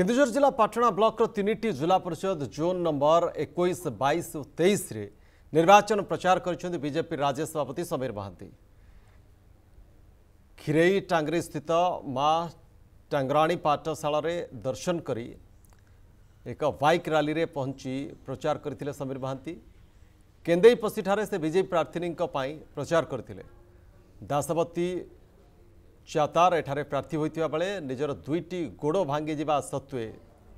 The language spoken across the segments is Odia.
কেন্দুঝর জেলা পাটনা ব্লকর তিনটি জেলা পরিষদ জোন নম্বর একুশ বাইশ ও তেইশে নির্বাচন প্রচার করেছেন বিজেপি রাজ্য সভাপতি সমীর মহান্তি କ୍ଷୀରେଇ ଟାଙ୍ଗରି ସ୍ଥିତ ମା ଟାଙ୍ଗରାଣୀ ପାଠଶାଳାରେ ଦର୍ଶନ କରି ଏକ ବାଇକ୍ ରାଲିରେ ପହଞ୍ଚି ପ୍ରଚାର କରିଥିଲେ ସମୀର ମହାନ୍ତି କେନ୍ଦେଇ ପଶିଠାରେ ସେ ବିଜେପି ପ୍ରାର୍ଥିନୀଙ୍କ ପାଇଁ ପ୍ରଚାର କରିଥିଲେ ଦାସବତୀ ଚାତାର ଏଠାରେ ପ୍ରାର୍ଥୀ ହୋଇଥିବା ବେଳେ ନିଜର ଦୁଇଟି ଗୋଡ଼ ଭାଙ୍ଗିଯିବା ସତ୍ତ୍ୱେ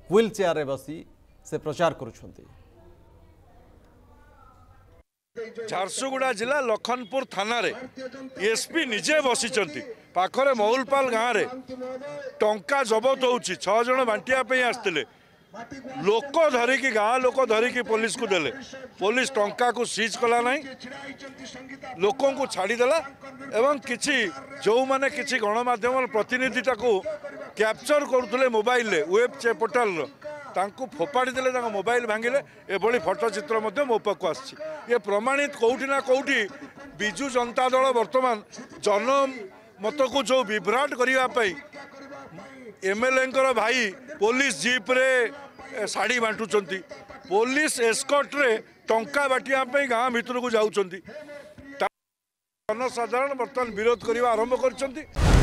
ହ୍ୱିଲ୍ ଚେୟାରରେ ବସି ସେ ପ୍ରଚାର କରୁଛନ୍ତି ଝାରସୁଗୁଡ଼ା ଜିଲ୍ଲା ଲଖନପୁର ଥାନାରେ ଏସ୍ପି ନିଜେ ବସିଛନ୍ତି ପାଖରେ ମହୁଲପାଲ ଗାଁରେ ଟଙ୍କା ଜବତ ହେଉଛି ଛଅ ଜଣ ବାଣ୍ଟିବା ପାଇଁ ଆସିଥିଲେ ଲୋକ ଧରିକି ଗାଁ ଲୋକ ଧରିକି ପୋଲିସକୁ ଦେଲେ ପୋଲିସ ଟଙ୍କାକୁ ସିଜ୍ କଲା ନାହିଁ ଲୋକଙ୍କୁ ଛାଡ଼ିଦେଲା ଏବଂ କିଛି ଯେଉଁମାନେ କିଛି ଗଣମାଧ୍ୟମର ପ୍ରତିନିଧିଟାକୁ କ୍ୟାପଚର୍ କରୁଥିଲେ ମୋବାଇଲରେ ୱେବ୍ ପୋର୍ଟାଲର ତାଙ୍କୁ ଫୋପାଡ଼ି ଦେଲେ ତାଙ୍କ ମୋବାଇଲ ଭାଙ୍ଗିଲେ ଏଭଳି ଫଟୋ ଚିତ୍ର ମଧ୍ୟ ମୋ ପାଖକୁ ଆସିଛି ଏ ପ୍ରମାଣିତ କେଉଁଠି ନା କେଉଁଠି ବିଜୁ ଜନତା ଦଳ ବର୍ତ୍ତମାନ ଜନମତକୁ ଯେଉଁ ବିଭ୍ରାଟ କରିବା ପାଇଁ ଏମଏଲଏଙ୍କର ଭାଇ ପୋଲିସ ଜିପ୍ରେ ଶାଢ଼ୀ ବାଣ୍ଟୁଛନ୍ତି ପୋଲିସ ଏସ୍କଟ୍ରେ ଟଙ୍କା ବାଟିବା ପାଇଁ ଗାଁ ଭିତରକୁ ଯାଉଛନ୍ତି ଜନସାଧାରଣ ବର୍ତ୍ତମାନ ବିରୋଧ କରିବା ଆରମ୍ଭ କରିଛନ୍ତି